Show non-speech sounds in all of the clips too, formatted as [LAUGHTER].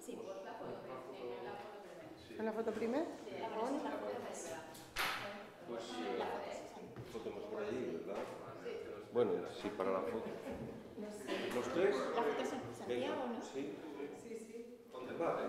Sí. ¿En la foto primer? Sí. La foto Pues eh, foto más por allí, ¿verdad? Bueno, sí, para la foto. ¿Los tres? La foto es en Santiago, ¿no? Sí. Sí, sí. ¿Dónde va?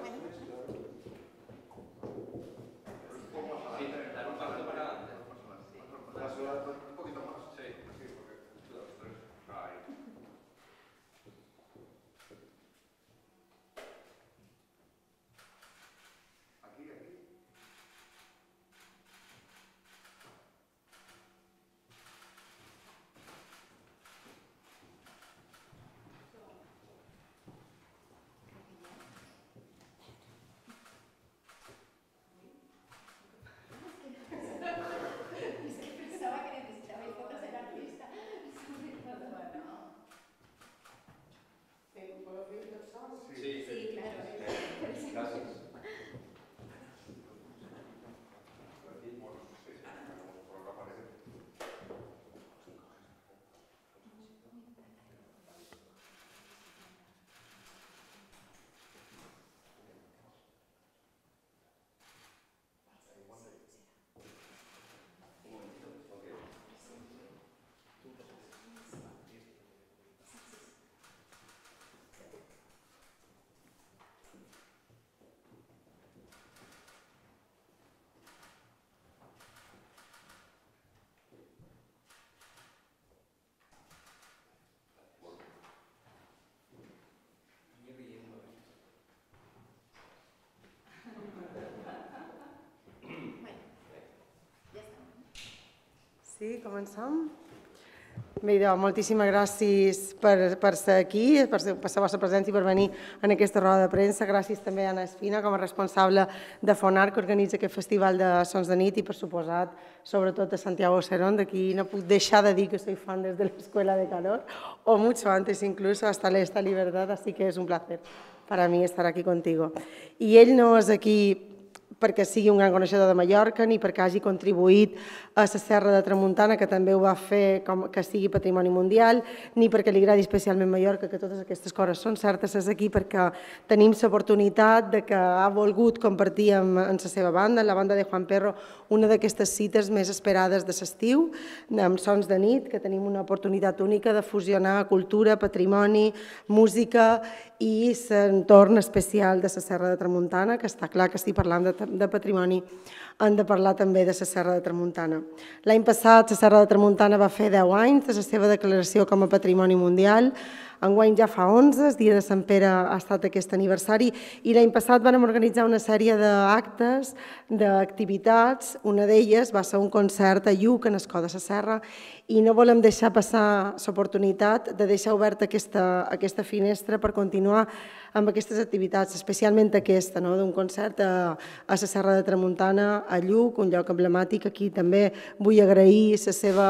Sí, començam. Bé, idò, moltíssimes gràcies per, per ser aquí, per, ser, per la vostra presència i per venir en aquesta roda de premsa. Gràcies també a Anna Espina com a responsable de FONAR, que organitza aquest festival de Sons de Nit i, per suposat, sobretot a Santiago Serón, d'aquí no puc deixar de dir que soy fan des de l'Escuela de Calor, o mucho antes incluso, hasta l'Esta libertad, así que és un placer a mi estar aquí contigo. I ell no és aquí perquè sigui un gran coneixedor de Mallorca ni perquè hagi contribuït a la Serra de Tramuntana, que també ho va fer com que sigui patrimoni mundial, ni perquè li agradi especialment Mallorca, que totes aquestes coses són certes, és aquí perquè tenim l'oportunitat de que ha volgut compartir amb, amb la seva banda, la banda de Juan Perro, una d'aquestes cites més esperades de l'estiu, amb Sons de nit, que tenim una oportunitat única de fusionar cultura, patrimoni, música i l'entorn especial de la Serra de Tramuntana, que està clar que estic parlant de de Patrimoni han de parlar també de la Serra de Tramuntana. L'any passat, la Serra de Tramuntana va fer 10 anys de la seva declaració com a Patrimoni Mundial. Enguany ja fa 11, el dia de Sant Pere ha estat aquest aniversari, i l'any passat vam organitzar una sèrie d'actes, d'activitats. Una d'elles va ser un concert a Lluc, en Escó de la Serra, i no volem deixar passar l'oportunitat de deixar oberta aquesta, aquesta finestra per continuar amb aquestes activitats, especialment aquesta, no? d'un concert a, a la Serra de Tramuntana, a Lluc, un lloc emblemàtic. Aquí també vull agrair la seva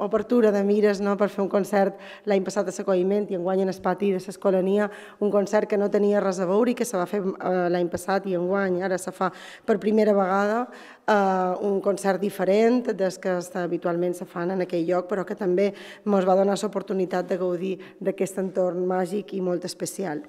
obertura de mires no, per fer un concert l'any passat a l'acolliment i enguany en el pati de l'escolania, un concert que no tenia res a veure i que se va fer eh, l'any passat i enguany, ara se fa per primera vegada, eh, un concert diferent des que habitualment se fan en aquell lloc, però que també ens va donar l'oportunitat de gaudir d'aquest entorn màgic i molt especial.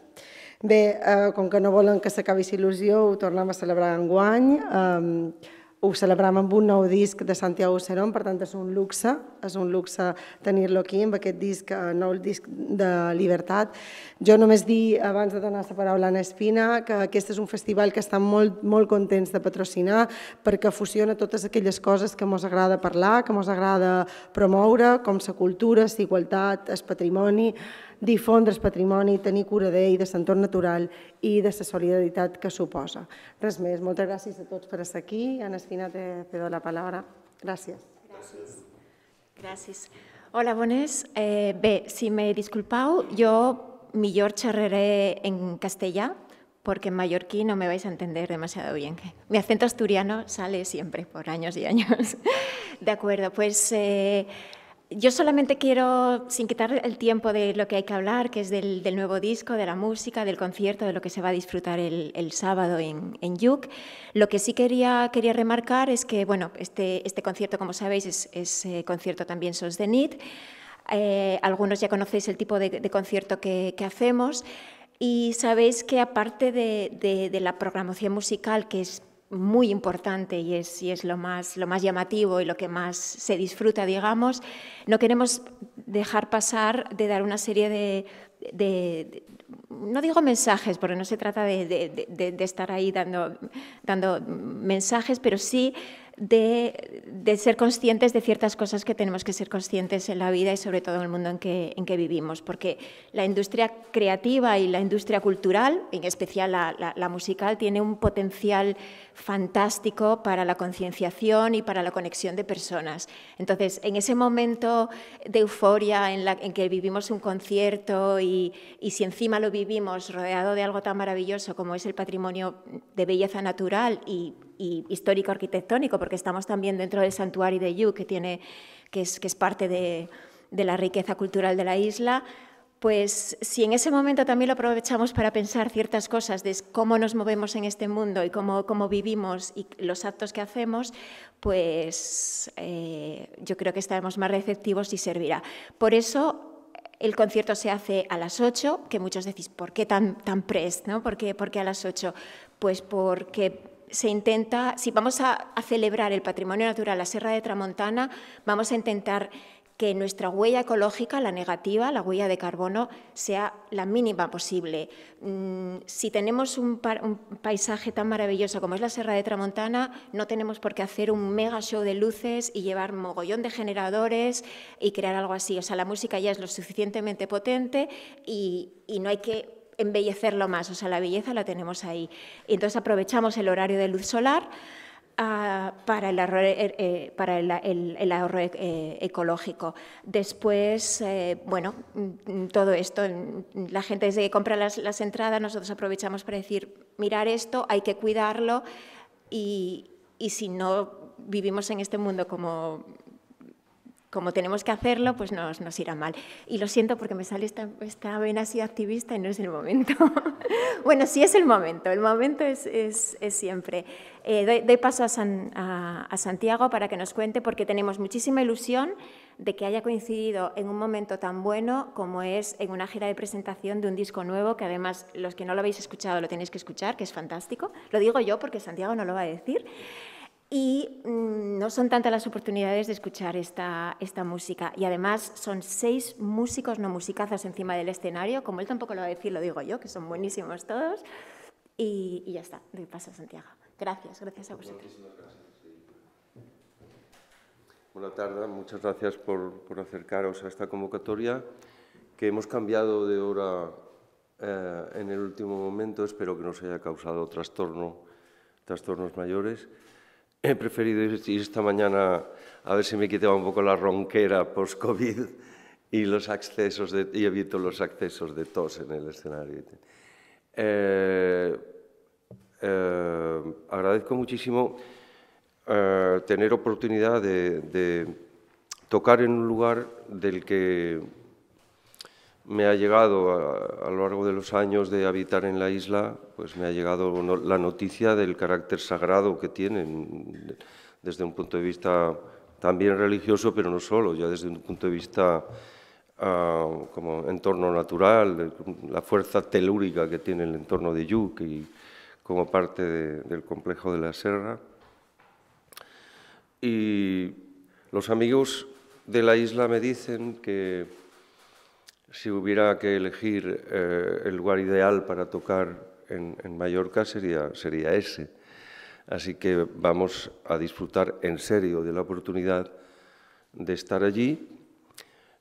Bé, eh, com que no volen que s'acabi la il·lusió, ho tornem a celebrar enguany. Eh, ho celebram amb un nou disc de Santiago Serón, per tant és un luxe, és un luxe tenir-lo aquí amb aquest disc, eh, nou disc de Libertat. Jo només dir, abans de donar la paraula a Anna Espina, que aquest és un festival que estem molt, molt contents de patrocinar perquè fusiona totes aquelles coses que ens agrada parlar, que ens agrada promoure, com la cultura, la igualtat, el patrimoni, difondre el patrimoni, tenir cura d'ell, de l'entorn natural i de la solidaritat que suposa. Res més, moltes gràcies a tots per estar aquí. Anna Espina, te cedo la paraula. Gràcies. Gràcies. Gràcies. Hola, bones. Eh, bé, si me disculpau, jo millor xerraré en castellà, porque en mallorquí no me vais a entender demasiado bien. Mi acento asturiano sale siempre, por años y años. [LAUGHS] De acuerdo, pues eh, Yo solamente quiero, sin quitar el tiempo de lo que hay que hablar, que es del, nuevo disco, de la música, del concierto, de lo que se va a disfrutar el, sábado en, en lo que sí quería, quería remarcar es que, bueno, este, este concierto, como sabéis, es, eh, concierto también SOS de NIT. Eh, algunos ya conocéis el tipo de, concierto que, hacemos y sabéis que aparte de, de la programación musical, que es muy importante y es, y es lo, más, lo más llamativo y lo que más se disfruta, digamos, no queremos dejar pasar de dar una serie de no digo mensajes, porque no se trata de, estar ahí dando, mensajes, pero sí de, ser conscientes de ciertas cosas que tenemos que ser conscientes en la vida y sobre todo en el mundo en que, vivimos, porque la industria creativa y la industria cultural, en especial la, musical, tiene un potencial fantástico para la concienciación y para la conexión de personas. Entonces, en ese momento de euforia en, la, que vivimos un concierto y, y si encima lo vivimos, vivimos rodeado de algo tan maravilloso como es el patrimonio de belleza natural y, histórico-arquitectónico, porque estamos también dentro del santuario de Yu, que, tiene, que, es, que es parte de, de la riqueza cultural de la isla, pues si en ese momento también lo aprovechamos para pensar ciertas cosas de cómo nos movemos en este mundo y cómo, cómo vivimos y los actos que hacemos, pues eh, yo creo que estaremos más receptivos y servirá. Por eso el concierto se hace a las 8, que muchos decís, ¿por qué tan, tan ¿Por, qué, a las 8? Pues porque se intenta, si vamos a, a, celebrar el patrimonio natural la Sierra de Tramontana, vamos a intentar que nuestra huella ecológica, la negativa, la huella de carbono, sea la mínima posible. Mm, si tenemos un, paisaje tan maravilloso como es la Serra de Tramontana, no tenemos por qué hacer un mega show de luces y llevar mogollón de generadores y crear algo así. O sea, la música ya es lo suficientemente potente y, y no hay que embellecerlo más. O sea, la belleza la tenemos ahí. Entonces aprovechamos el horario de luz solar Ah, para el ahorro, eh, eh, para el, ahorro eh, ecológico. Después, bueno, mm, mm, todo esto, mm, la gente desde que compra las, entradas, nosotros aprovechamos para decir, mirar esto, hay que cuidarlo y, y si no vivimos en este mundo como como tenemos que hacerlo, pues nos, nos irá mal. Y lo siento porque me sale esta, esta vena así activista y no es el momento. [LAUGHS] bueno, sí es el momento, el momento es, siempre. Eh, doy, paso a, a, Santiago para que nos cuente, porque tenemos muchísima ilusión de que haya coincidido en un momento tan bueno como es en una gira de presentación de un disco nuevo, que además los que no lo habéis escuchado lo tenéis que escuchar, que es fantástico. Lo digo yo porque Santiago no lo va a decir y mm, no son tantas las oportunidades de escuchar esta, esta música. Y además son seis músicos, no musicazos, encima del escenario. Como él tampoco lo va a decir, lo digo yo, que son buenísimos todos. Y, ya está, de paso Santiago. Gracias, gracias a vosotros. Buenas tardes, muchas gracias por, por, acercaros a esta convocatoria que hemos cambiado de hora eh, en el último momento. Espero que no se haya causado trastorno, trastornos mayores he preferido ir esta mañana a ver si me quitaba un poco la ronquera post-COVID y, los accesos y evito los accesos de tos en el escenario. Eh, eh, agradezco muchísimo eh, tener oportunidad de tocar en un lugar del que me ha llegado a, lo largo de los años de habitar en la isla, pues me ha llegado la noticia del carácter sagrado que tienen desde un punto de vista también religioso, pero no solo, ya desde un punto de vista ah, como entorno natural, la fuerza telúrica que tiene el entorno de Yuc como parte del complejo de la serra. Y los amigos de la isla me dicen que si hubiera que elegir eh, el lugar ideal para tocar en, Mallorca sería, sería ese. Así que vamos a disfrutar en serio de la oportunidad de estar allí.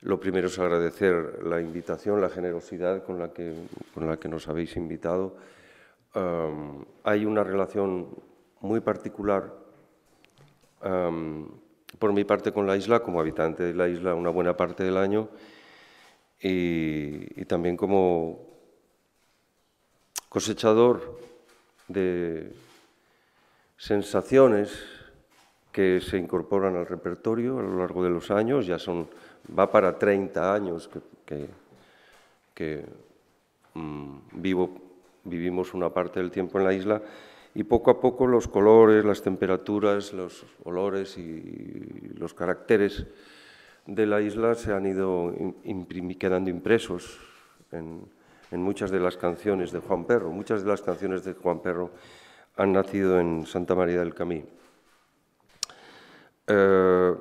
Lo primero es agradecer la invitación, la generosidad con la que, con la que nos habéis invitado. hay una relación muy particular por mi parte con la isla, como habitante de la isla una buena parte del año, y, también como cosechador de sensaciones que se incorporan al repertorio a lo largo de los años, ya son, va para 30 años que, mm, vivimos una parte del tiempo en la isla y poco a poco los colores, las temperaturas, los olores y los caracteres de la isla se han ido quedando impresos en, muchas de las canciones de Juan Perro. Muchas de las canciones de Juan Perro han nacido en Santa María del Camí. Eh,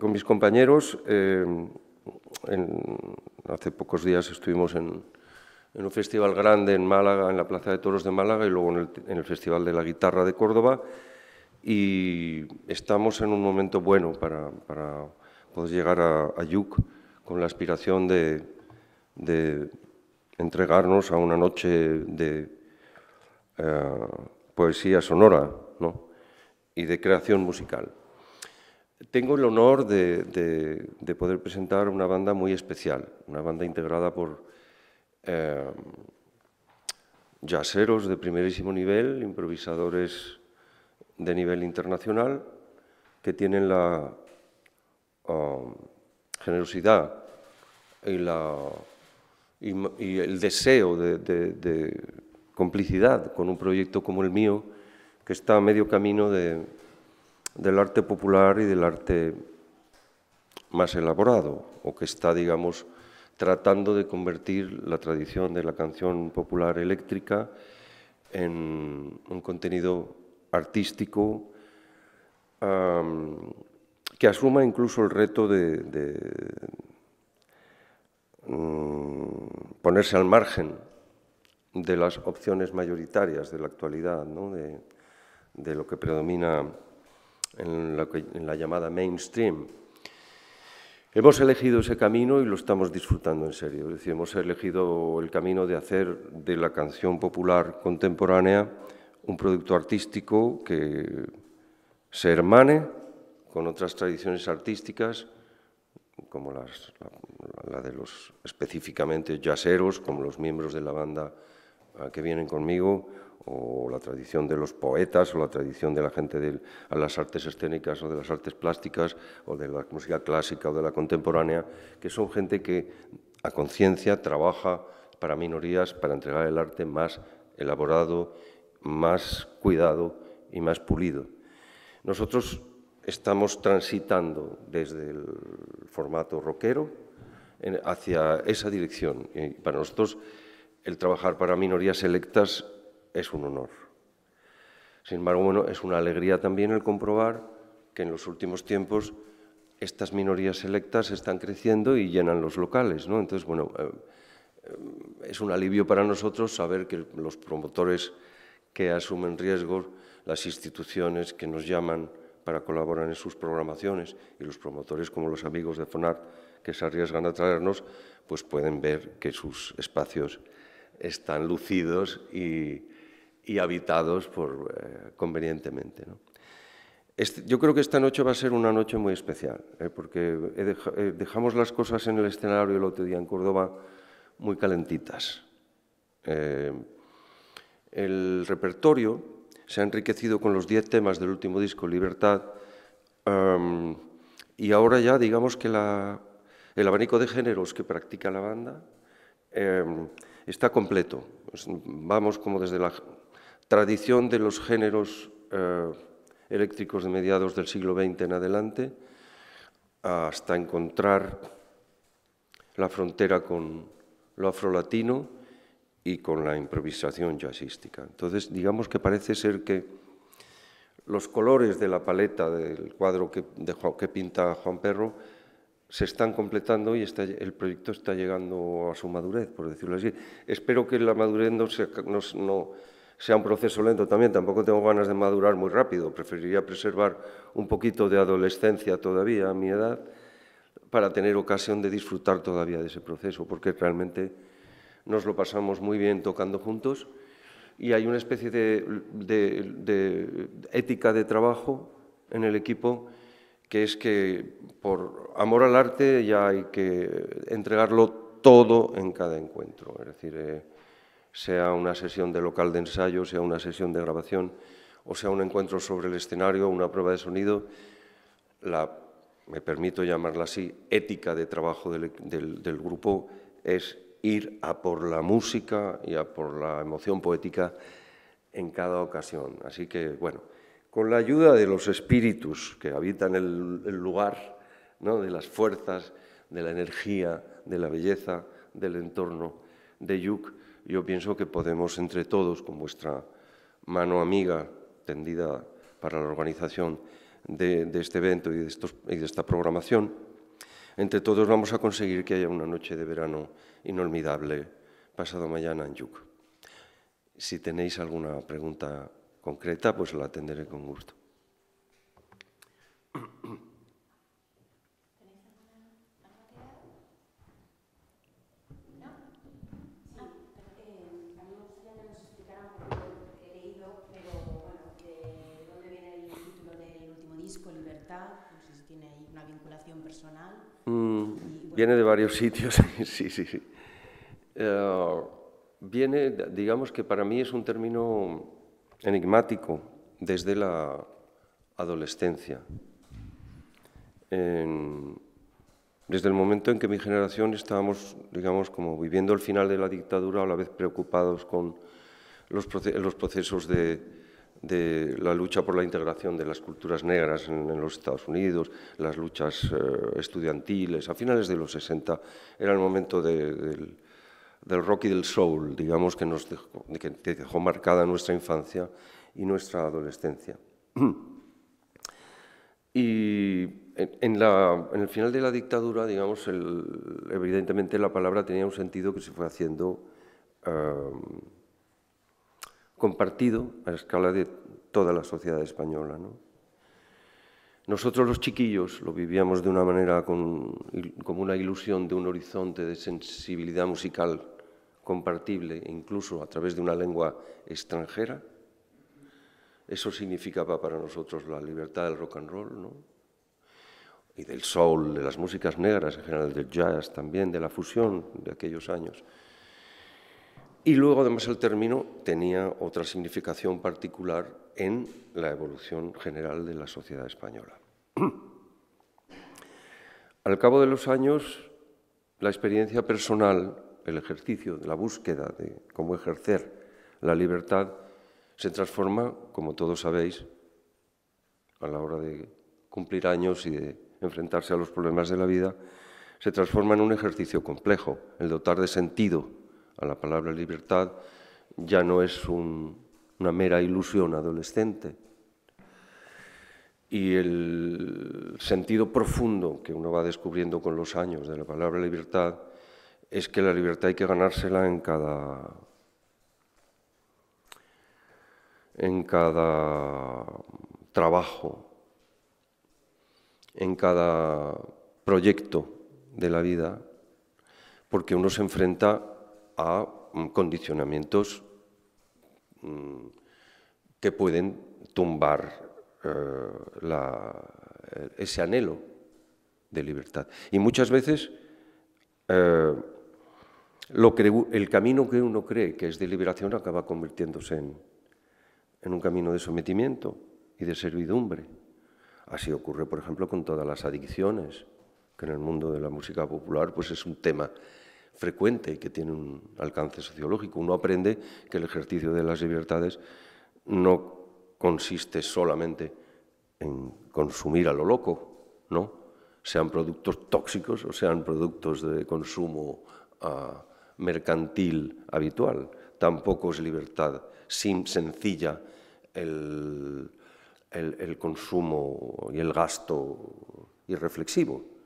con mis compañeros, eh, hace pocos días estuvimos en, un festival grande en Málaga, en la Plaza de Toros de Málaga y luego en el, Festival de la Guitarra de Córdoba. Y estamos en un momento bueno para Podemos llegar a, Yuk con la aspiración de, entregarnos a una noche de eh, poesía sonora y de creación musical. Tengo el honor de, poder presentar una banda muy especial, una banda integrada por eh, de primerísimo nivel, improvisadores de nivel internacional, que tienen la generosidad y, la, y, el deseo de, complicidad con un proyecto como el mío, que está a medio camino del arte popular y del arte más elaborado, o que está, digamos, tratando de convertir la tradición de la canción popular eléctrica en un contenido artístico que asuma incluso el reto de, mm, ponerse al margen de las opciones mayoritarias de la actualidad, de, lo que predomina en la, en la llamada mainstream. Hemos elegido ese camino y lo estamos disfrutando en serio. Es decir, hemos elegido el camino de hacer de la canción popular contemporánea un producto artístico que se hermane con otras tradiciones artísticas, como las, la, de los específicamente yaceros, como los miembros de la banda ah, que vienen conmigo, o la tradición de los poetas, o la tradición de la gente de las artes escénicas, o de las artes plásticas, o de la música clásica, o de la contemporánea, que son gente que a conciencia trabaja para minorías, para entregar el arte más elaborado, más cuidado y más pulido. Nosotros estamos transitando desde el formato rockero hacia esa dirección. Y para nosotros el trabajar para minorías electas es un honor. Sin embargo, bueno, es una alegría también el comprobar que en los últimos tiempos estas minorías electas están creciendo y llenan los locales. Entonces, bueno, eh, es un alivio para nosotros saber que los promotores que asumen riesgos, las instituciones que nos llaman, para colaborar en sus programaciones y los promotores como los amigos de FONART que se arriesgan a traernos, pues pueden ver que sus espacios están lucidos y, y habitados por, eh, convenientemente. ¿no? yo creo que esta noche va a ser una noche muy especial, ¿eh? porque eh, dejamos las cosas en el escenario el otro día en Córdoba muy calentitas. el repertorio se ha enriquecido con los diez temas del último disco, Libertad, em, y ahora ya digamos que el abanico de géneros que practica la banda em, está completo. Vamos como desde la tradición de los géneros eh, eléctricos de mediados del siglo XX en adelante hasta encontrar la frontera con lo afrolatino y con la improvisación jazzística. Entonces, digamos que parece ser que los colores de la paleta del cuadro que, pinta Juan Perro se están completando y el proyecto está llegando a su madurez, por decirlo así. Espero que la madurez no sea un proceso lento también, tampoco tengo ganas de madurar muy rápido, preferiría preservar un poquito de adolescencia todavía a mi edad para tener ocasión de disfrutar todavía de ese proceso, porque realmente nos lo pasamos muy bien tocando juntos y hay una especie de, ética de trabajo en el equipo que es que por amor al arte ya hay que entregarlo todo en cada encuentro, es decir, eh, sea una sesión de local de ensayo, sea una sesión de grabación, o sea un encuentro sobre el escenario, una prueba de sonido, la, me permito llamarla así, ética de trabajo del, del grupo es ir a por la música y a por la emoción poética en cada ocasión. Así que, bueno, con la ayuda de los espíritus que habitan el, lugar, de las fuerzas, de la energía, de la belleza, del entorno de Yuk, yo pienso que podemos entre todos, con vuestra mano amiga tendida para la organización de, este evento y de, y de esta programación, entre todos vamos a conseguir que haya una noche de verano inolvidable pasado mañana en Yuc. Si tenéis alguna pregunta concreta, pues la atenderé con gusto. Viene de varios [LAUGHS] sitios, sí, sí, sí. Eh, viene, digamos que para mí es un término enigmático desde la adolescencia. desde el momento en que mi generación estábamos, digamos, como viviendo el final de la dictadura, a la vez preocupados con los, procesos de de la lucha por la integración de las culturas negras en, los Estados Unidos, las luchas eh, estudiantiles. A finales de los 60 era el momento del, del, rock y del soul, digamos, que nos dejó, marcada nuestra infancia y nuestra adolescencia. Y en, el final de la dictadura, digamos, evidentemente la palabra tenía un sentido que se fue haciendo... Eh, compartido a escala de toda la sociedad española. Nosotros los chiquillos lo vivíamos de una manera como una ilusión de un horizonte de sensibilidad musical compartible, incluso a través de una lengua extranjera. Eso significaba para nosotros la libertad del rock and roll, y del soul, de las músicas negras en general, del jazz también, de la fusión de aquellos años. Y luego, además, el término tenía otra significación particular en la evolución general de la sociedad española. [CLEARS THROAT] Al cabo de los años, la experiencia personal, el ejercicio, la búsqueda de cómo ejercer la libertad, se transforma, como todos sabéis, a la hora de cumplir años y de enfrentarse a los problemas de la vida, se transforma en un ejercicio complejo, el dotar de sentido a la palabra libertad ya no es una mera ilusión adolescente. Y el sentido profundo que uno va descubriendo con los años de la palabra libertad es que la libertad hay que ganársela en cada, en cada trabajo, en cada proyecto de la vida, porque uno se enfrenta a mm, condicionamientos mm, que pueden tumbar eh, eh, ese anhelo de libertad. Y muchas veces eh, el camino que uno cree que es de liberación acaba convirtiéndose en, un camino de sometimiento y de servidumbre. Así ocurre, por ejemplo, con todas las adicciones, que en el mundo de la música popular pues es un tema frecuente y que tiene un alcance sociológico. Uno aprende que el ejercicio de las libertades no consiste solamente en consumir a lo loco, ¿no? Sean productos tóxicos o sean productos de consumo ah, mercantil habitual. Tampoco es libertad sin sencilla el consumo y el gasto irreflexivo.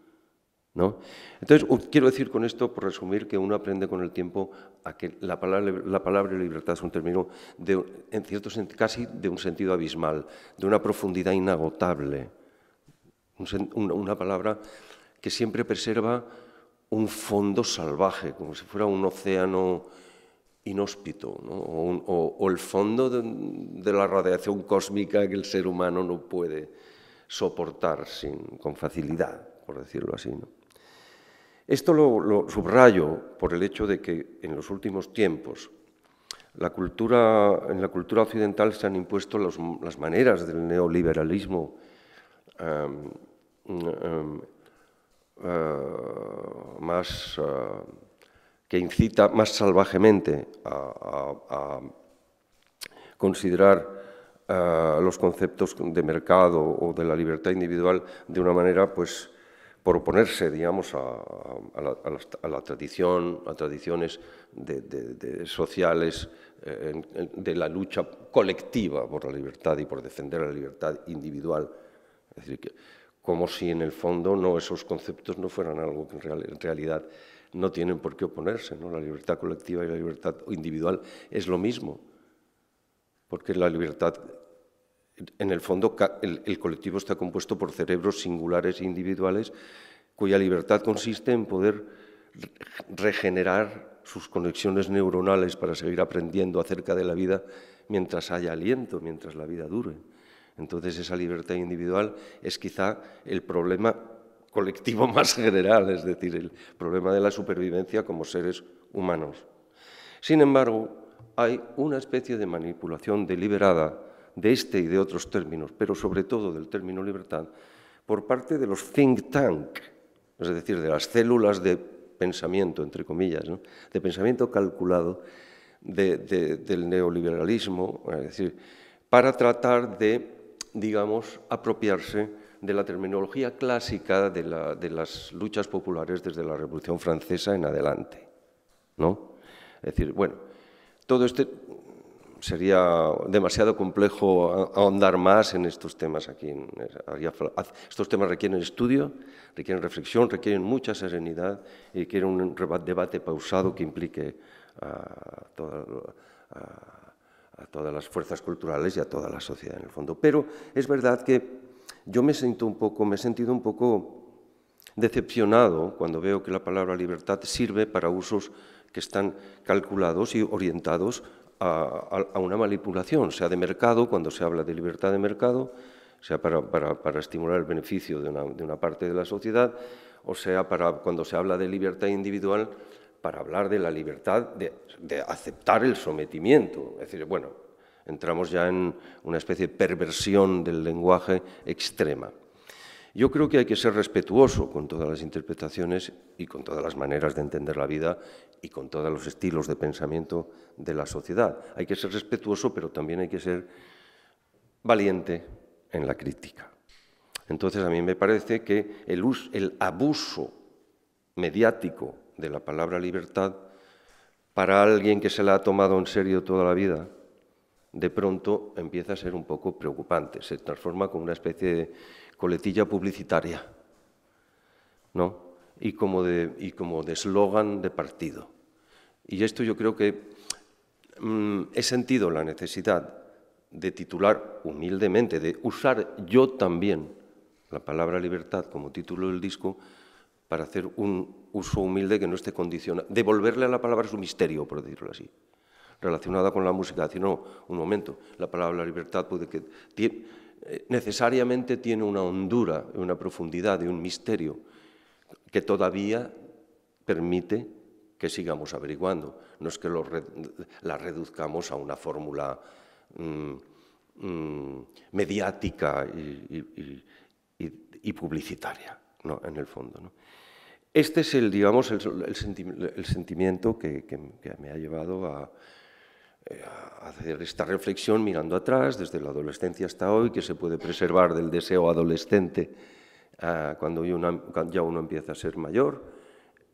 ¿No? Entonces, quiero decir con esto, por resumir, que uno aprende con el tiempo a que la palabra, la palabra libertad es un término, en cierto sentido, casi de un sentido abismal, de una profundidad inagotable. una palabra que siempre preserva un fondo salvaje, como si fuera un océano inhóspito, o, el fondo de, la radiación cósmica que el ser humano no puede soportar sin, con facilidad, por decirlo así. ¿no? Esto lo, subrayo por el hecho de que en los últimos tiempos la cultura, en la cultura occidental se han impuesto las maneras del neoliberalismo em, em, eh, más, eh, que incita más salvajemente a, considerar eh, los conceptos de mercado o de la libertad individual de una manera pues, por oponerse, digamos, a, la, tradición, a tradiciones sociales eh, de la lucha colectiva por la libertad y por defender la libertad individual. Es decir, que, como si en el fondo no esos conceptos no fueran algo que en, realidad no tienen por qué oponerse. ¿no? La libertad colectiva y la libertad individual es lo mismo, porque la libertad en el fondo el, colectivo está compuesto por cerebros singulares e individuales cuya libertad consiste en poder regenerar sus conexiones neuronales para seguir aprendiendo acerca de la vida mientras haya aliento, mientras la vida dure. Entonces esa libertad individual es quizá el problema colectivo [LAUGHS] más general, es decir, el problema de la supervivencia como seres humanos. Sin embargo, hay una especie de manipulación deliberada de este y de otros términos, pero sobre todo del término libertad, por parte de los think tank, es decir, de las células de pensamiento, entre comillas, de pensamiento calculado del neoliberalismo, para tratar de, digamos, apropiarse de la terminología clásica de, las luchas populares desde la Revolución Francesa en adelante. ¿no? Es decir, bueno, todo este, sería demasiado complejo ahondar más en estos temas aquí. Estos temas requieren estudio, requieren reflexión, requieren mucha serenidad y requieren un debate pausado que implique a, todas las fuerzas culturales y a toda la sociedad en el fondo. Pero es verdad que yo me siento un poco, me he sentido un poco decepcionado cuando veo que la palabra libertad sirve para usos que están calculados y orientados a, una manipulación, sea de mercado, cuando se habla de libertad de mercado, sea para, estimular el beneficio de una, parte de la sociedad, o sea cuando se habla de libertad individual, para hablar de la libertad de aceptar el sometimiento. Es decir, bueno, entramos ya en una especie de perversión del lenguaje extrema. Yo creo que hay que ser respetuoso con todas las interpretaciones y con todas las maneras de entender la vida y con todos los estilos de pensamiento de la sociedad. Hay que ser respetuoso, pero también hay que ser valiente en la crítica. Entonces a mí me parece que el, abuso mediático de la palabra libertad para alguien que se la ha tomado en serio toda la vida, de pronto empieza a ser un poco preocupante. Se transforma como una especie de coletilla publicitaria, ¿no? Y como de como eslogan de partido. Y esto yo creo que mm, he sentido la necesidad de titular humildemente, de usar yo también la palabra libertad como título del disco para hacer un uso humilde que no esté condicionado, devolverle a la palabra su misterio, por decirlo así, relacionada con la música, decir, un momento, la palabra libertad puede que tiene, eh, necesariamente tiene una hondura, una profundidad y un misterio que todavía permite que sigamos averiguando. No es que lo, la reduzcamos a una fórmula mm, mm, mediática y, publicitaria, en el fondo. Este es el, digamos, el, sentimiento que me ha llevado a, eh, hacer esta reflexión mirando atrás, desde la adolescencia hasta hoy, que se puede preservar del deseo adolescente ah, cuando, ya uno empieza a ser mayor,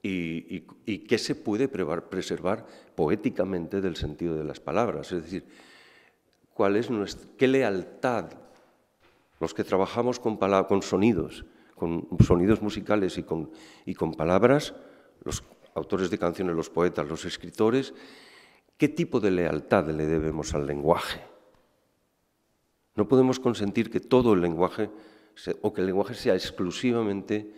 y, qué se puede preservar poéticamente del sentido de las palabras. Es decir, cuál es nuestra, qué lealtad los que trabajamos con, con sonidos, con sonidos musicales y y con palabras, los autores de canciones, los poetas, los escritores, ¿Qué tipo de lealtad le debemos al lenguaje? No podemos consentir que todo el lenguaje o que el lenguaje sea exclusivamente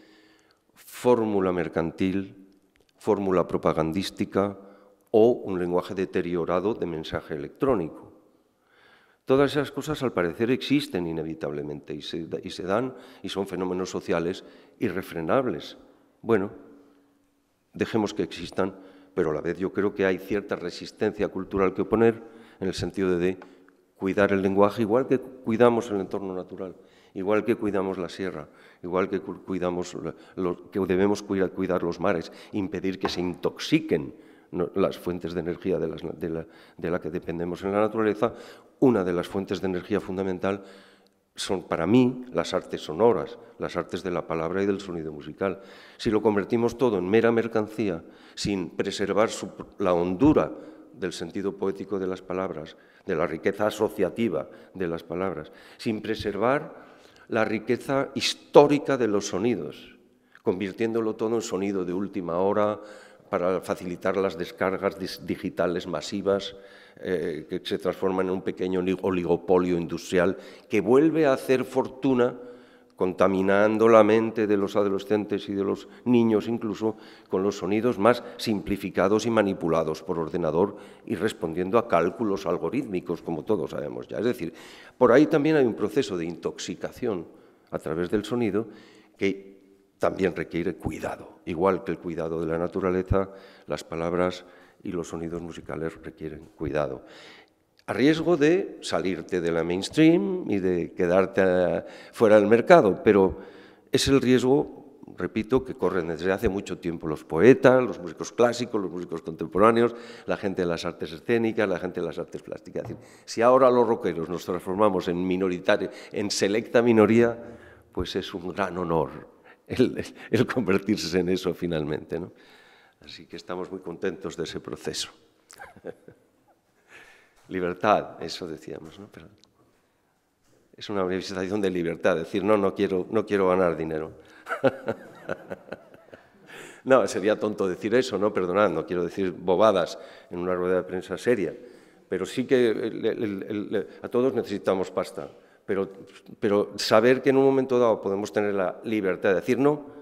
fórmula mercantil, fórmula propagandística o un lenguaje deteriorado de mensaje electrónico. Todas esas cosas al parecer existen inevitablemente y se, dan y son fenómenos sociales irrefrenables. Bueno, dejemos que existan pero a la vez yo creo que hay cierta resistencia cultural que oponer en el sentido de, cuidar el lenguaje igual que cuidamos el entorno natural, igual que cuidamos la sierra, igual que cuidamos que debemos cuidar, los mares, impedir que se intoxiquen las fuentes de energía de, la, de la que dependemos en la naturaleza, una de las fuentes de energía fundamental son para mí las artes sonoras, las artes de la palabra y del sonido musical. Si lo convertimos todo en mera mercancía, sin preservar la hondura del sentido poético de las palabras, de la riqueza asociativa de las palabras, sin preservar la riqueza histórica de los sonidos, convirtiéndolo todo en sonido de última hora para facilitar las descargas digitales masivas, eh, que se transforma en un pequeño oligopolio industrial que vuelve a hacer fortuna contaminando la mente de los adolescentes y de los niños incluso con los sonidos más simplificados y manipulados por ordenador y respondiendo a cálculos algorítmicos, como todos sabemos ya. Es decir, por ahí también hay un proceso de intoxicación a través del sonido que también requiere cuidado. Igual que el cuidado de la naturaleza, las palabras y los sonidos musicales requieren cuidado. A riesgo de salirte de la mainstream y de quedarte eh, fuera del mercado, pero es el riesgo, repito, que corren desde hace mucho tiempo los poetas, los músicos clásicos, los músicos contemporáneos, la gente de las artes escénicas, la gente de las artes plásticas. si ahora los rockeros nos transformamos en minoritario, en selecta minoría, pues es un gran honor el, el convertirse en eso finalmente. ¿no? Así que estamos muy contentos de ese proceso. [LAUGHS] libertad, eso decíamos, ¿no? es una manifestación de libertad, decir, no, no quiero, no quiero ganar dinero. [LAUGHS] no, sería tonto decir eso, ¿no? Perdonad, no quiero decir bobadas en una rueda de prensa seria, pero sí que a todos necesitamos pasta, pero, pero saber que en un momento dado podemos tener la libertad de decir no,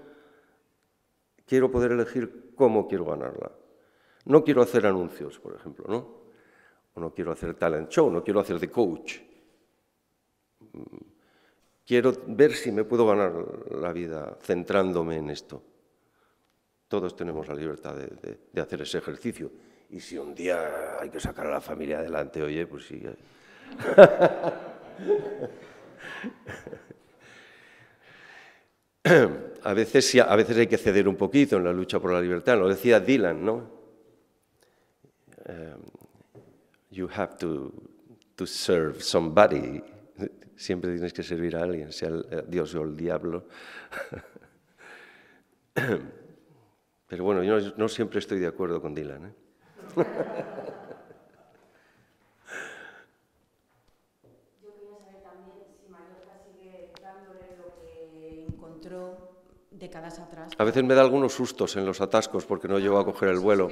Quiero poder elegir cómo quiero ganarla. No quiero hacer anuncios, por ejemplo, ¿no? O no quiero hacer talent show, no quiero hacer de coach. Mm, quiero ver si me puedo ganar la vida centrándome en esto. Todos tenemos la libertad de, hacer ese ejercicio. Y si un día hay que sacar a la familia adelante, oye, pues sí. Eh. [LAUGHS] [CLEARS THROAT] a, veces, a veces hay que ceder un poquito en la lucha por la libertad. Lo decía Dylan, ¿no? Um, you have to, to serve somebody. Siempre tienes que servir a alguien, sea el, eh, Dios o el diablo. [CLEARS THROAT] Pero bueno, yo no, no siempre estoy de acuerdo con Dylan. ¿eh? [LAUGHS] A veces me da algunos sustos en los atascos porque no llego a coger el vuelo.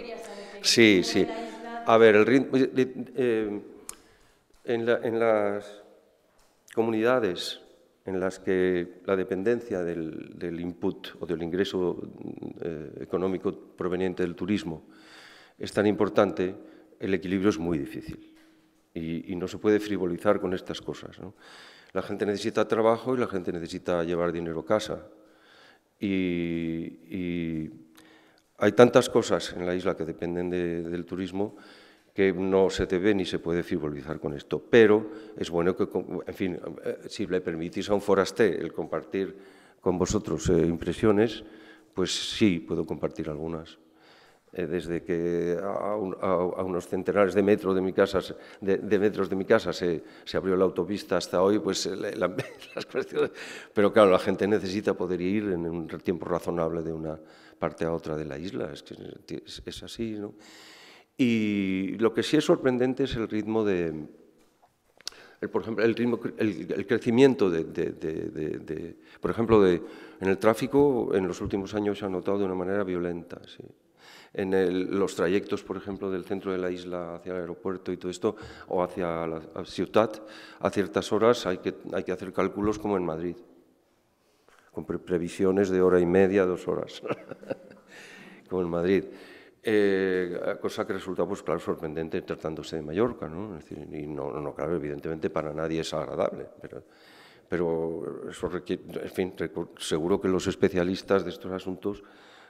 Sí, sí. A ver, el ritmo, eh, eh, eh, en, las comunidades en las que la dependencia del, input o del ingreso económico proveniente del turismo es tan importante, el equilibrio es muy difícil y, no se puede frivolizar con estas cosas. La gente necesita trabajo y la gente necesita llevar dinero a casa y, hay tantas cosas en la isla que dependen del turismo que no se te ve ni se puede frivolizar con esto. Pero es bueno que, en fin, eh, si le permitís a un foraste el compartir con vosotros eh, impresiones, pues sí, puedo compartir algunas. Eh, desde que a, unos centenares de metros de mi casa, de, metros de mi casa se, abrió la autopista hasta hoy, pues eh, [LAUGHS] las cuestiones... Pero claro, la gente necesita poder ir en un tiempo razonable de una parte a otra de la isla, es, que es, así, ¿no? Y lo que sí es sorprendente es el ritmo de... por ejemplo, el, ritmo, el, crecimiento de, de, por ejemplo, en el tráfico en los últimos años se ha notado de una manera violenta. ¿sí? en los trayectos, por ejemplo, del centro de la isla hacia el aeropuerto y todo esto, o hacia la ciudad, a ciertas horas hay que, hay que hacer cálculos como en Madrid, con previsiones de hora y media, dos horas, [LAUGHS] como en Madrid. Eh, cosa que resulta, pues claro, sorprendente tratándose de Mallorca, ¿no? y no, claro, evidentemente para nadie es agradable, pero, pero eso en fin, seguro que los especialistas de estos asuntos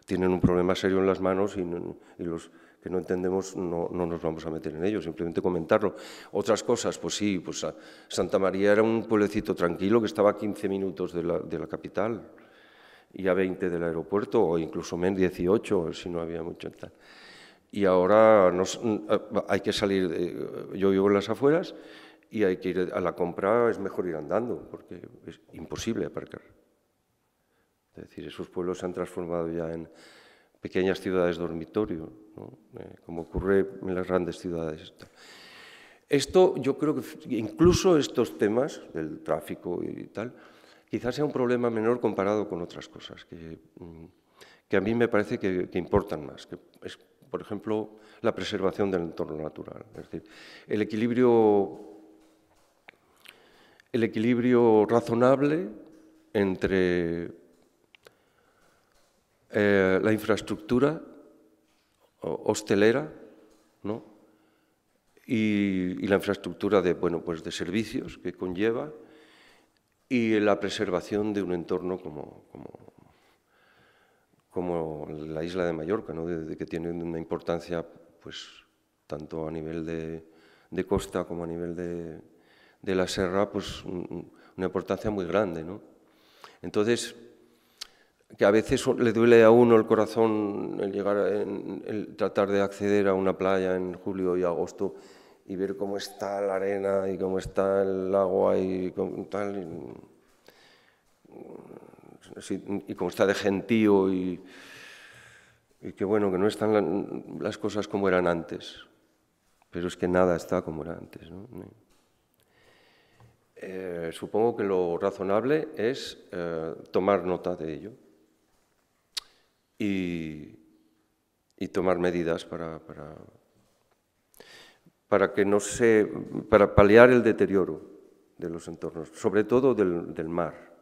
tienen un problema serio en las manos y, los que no entendemos no, nos vamos a meter en ello, simplemente comentarlo. Otras cosas, pues sí, pues ah, Santa María era un pueblecito tranquilo que estaba a 15 minutos de la, capital y a 20 del aeropuerto, o incluso menos 18, si no había mucho Y ahora nos, ah, hay que salir, eh, yo vivo en las afueras y hay que ir a la compra, es mejor ir andando, porque es imposible aparcar. Es decir, esos pueblos se han transformado ya en pequeñas ciudades dormitorio, eh, como ocurre en las grandes ciudades. Esto yo creo que incluso estos temas del tráfico y tal, quizás sea un problema menor comparado con otras cosas que, mm, que a mí me parece que, importan más, que es, por ejemplo, la preservación del entorno natural. Es decir, el equilibrio, el equilibrio razonable entre eh, la infraestructura hostelera y, la infraestructura de, bueno, pues de servicios que conlleva y la preservación de un entorno como, como, la isla de Mallorca, ¿no? que tiene una importancia pues, tanto a nivel de, costa como a nivel de, la serra, pues una importancia muy grande. ¿no? Entonces, que a veces le duele a uno el corazón el llegar, el tratar de acceder a una playa en julio y agosto y ver cómo está la arena y cómo está el agua y cómo, tal mm, y, cómo está de gentío y, que bueno que no están las cosas como eran antes, pero es que nada está como era antes. Mm. Eh, supongo que lo razonable es eh, tomar nota de ello y, tomar medidas para, para, que no para paliar el deterioro de los entornos, sobre todo del, mar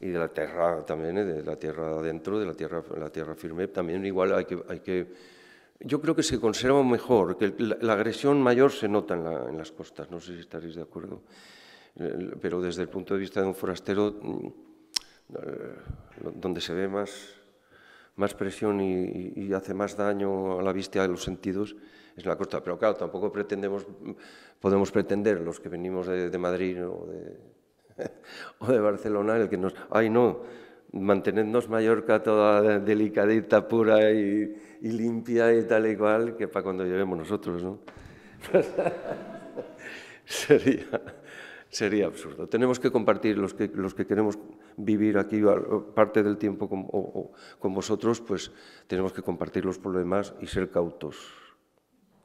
y de la tierra también, ¿eh? de la tierra adentro, de la tierra, la tierra firme, también igual hay que, hay que... Yo creo que se conserva mejor, que la, agresión mayor se nota en, las costas, no sé si estaréis de acuerdo, eh, pero desde el punto de vista de un forastero, mm, eh, donde se ve más más presión y, hace más daño a la vista y a los sentidos es la costa. Pero claro, tampoco pretendemos, podemos pretender los que venimos de, Madrid [LAUGHS] o de, Barcelona, el que nos... ¡Ay, no! mantenernos Mallorca toda delicadita, pura y, limpia y tal y cual, que para cuando lleguemos nosotros, ¿no? [LAUGHS] sería, sería absurdo. Tenemos que compartir los que, los que queremos vivir aquí parte del tiempo con, con vosotros, pues tenemos que compartir los problemas y ser cautos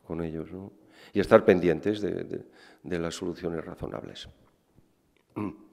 con ellos, ¿no? Y estar pendientes de las soluciones razonables. [CLEARS THROAT]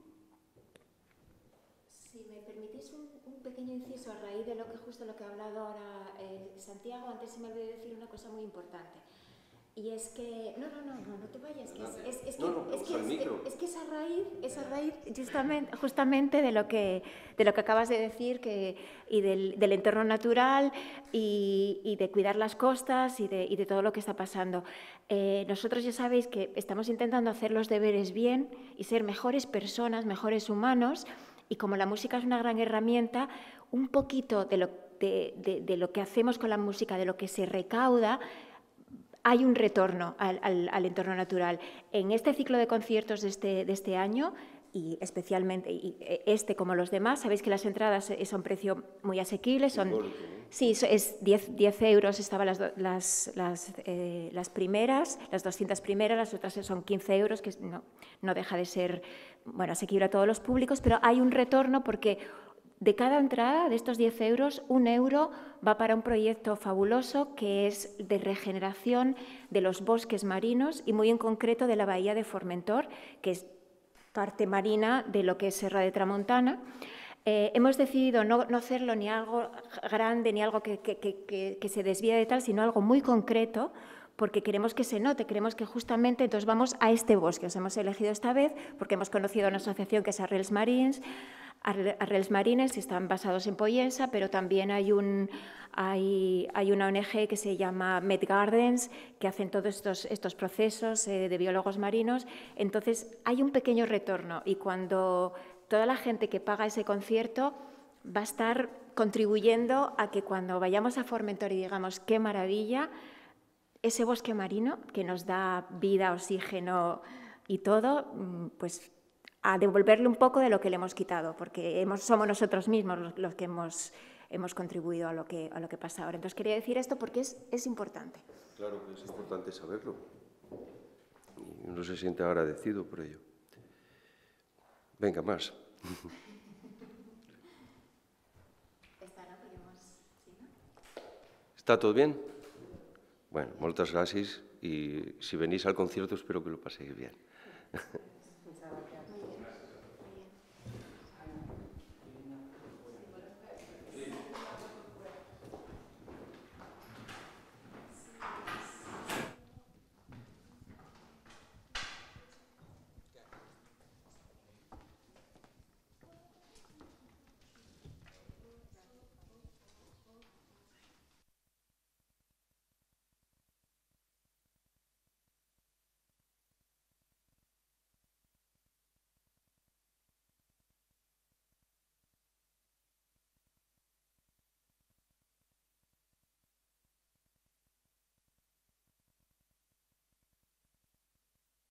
Y es que, no, no, no, no, no te vayas, es, es que, es, es, que a raíz, raíz justamente, justamente de, lo que, de lo que acabas de decir que, y del, entorno natural y, de cuidar las costas y de, todo lo que está pasando. Eh, nosotros ya sabéis que estamos intentando hacer los deberes bien y ser mejores personas, mejores humanos, y como la música es una gran herramienta, un poquito de lo, de, de lo que hacemos con la música, de lo que se recauda, hay un retorno al, entorno natural. En este ciclo de conciertos de este, este año, y especialmente e, este como los demás, sabéis que las entradas eh, son precio muy asequible, son... Sí, es 10, euros estaban las, las, eh, las, primeras, las 200 primeras, las otras son 15 euros, que no, no deja de ser bueno, asequible a todos los públicos, pero hay un retorno porque de cada entrada de estos 10 euros, un euro va para un proyecto fabuloso que es de regeneración de los bosques marinos y muy en concreto de la bahía de Formentor, que es parte marina de lo que es Serra de Tramontana. Eh, hemos decidido no, hacerlo ni algo grande, ni algo que, se desvíe de tal, sino algo muy concreto, porque queremos que se note, queremos que justamente entonces vamos a este bosque. Os hemos elegido esta vez porque hemos conocido a una asociación que es Arrels Marines, arrels marines están basados en Poyensa, pero también hay, un, hay, una ONG que se llama Med Gardens, que hacen todos estos, estos procesos eh, de biólogos marinos. Entonces, hay un pequeño retorno y cuando toda la gente que paga ese concierto va a estar contribuyendo a que cuando vayamos a Formentor y digamos qué maravilla, ese bosque marino que nos da vida, oxígeno y todo, mm, pues a devolverle un poco de lo que le hemos quitado, porque somos nosotros mismos los, que hemos, hemos contribuido a lo, que, a lo que pasa ahora. Entonces quería decir esto porque es, es importante. Claro que pues es importante saberlo. uno se siente agradecido por ello. Venga, más. ¿Está todo bien? Bueno, muchas gracias y si venís al concierto espero que lo paséis bien.